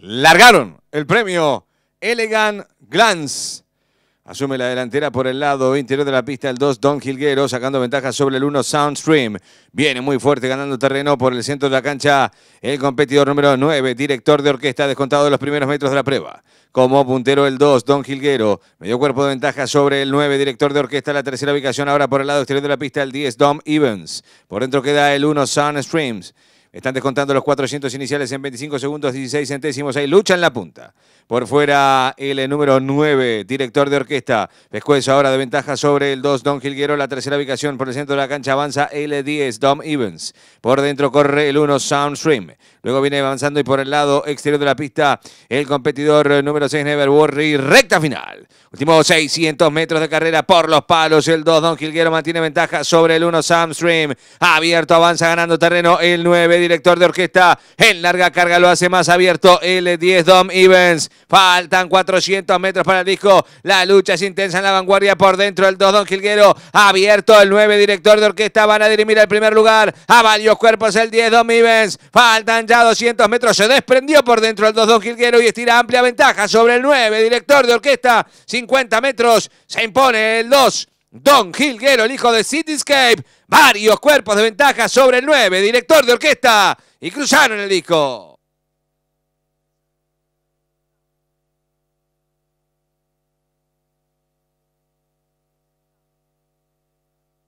largaron el premio Elegant Glance. Asume la delantera por el lado interior de la pista el 2, Don Gilguero, sacando ventaja sobre el 1, Soundstream. Viene muy fuerte, ganando terreno por el centro de la cancha el competidor número 9, director de orquesta, descontado de los primeros metros de la prueba. Como puntero el 2, Don Gilguero. Medio cuerpo de ventaja sobre el 9, director de orquesta, la tercera ubicación ahora por el lado exterior de la pista el 10, Dom Evans. Por dentro queda el 1, Soundstreams. Streams. Están descontando los 400 iniciales en 25 segundos, 16 centésimos. Ahí lucha en la punta. Por fuera el eh, número 9, director de orquesta. Pescuezo ahora de ventaja sobre el 2, Don Gilguero. La tercera ubicación por el centro de la cancha avanza l 10, Dom Evans. Por dentro corre el 1, Soundstream. Luego viene avanzando y por el lado exterior de la pista el competidor número 6, Never Worry. Recta final. Últimos 600 metros de carrera por los palos. El 2, Don Gilguero mantiene ventaja sobre el 1, Samstream. Abierto, avanza ganando terreno el 9, director de orquesta. En larga carga lo hace más abierto el 10, Dom Evans. Faltan 400 metros para el disco. La lucha es intensa en la vanguardia por dentro. El 2, Don Gilguero. Abierto el 9, director de orquesta. Van a dirimir el primer lugar. A varios cuerpos el 10, Dom Evans. Faltan a 200 metros. Se desprendió por dentro el 2-2 Gilguero y estira amplia ventaja sobre el 9. Director de orquesta, 50 metros. Se impone el 2. Don Gilguero, el hijo de Cityscape. Varios cuerpos de ventaja sobre el 9. Director de orquesta. Y cruzaron el disco.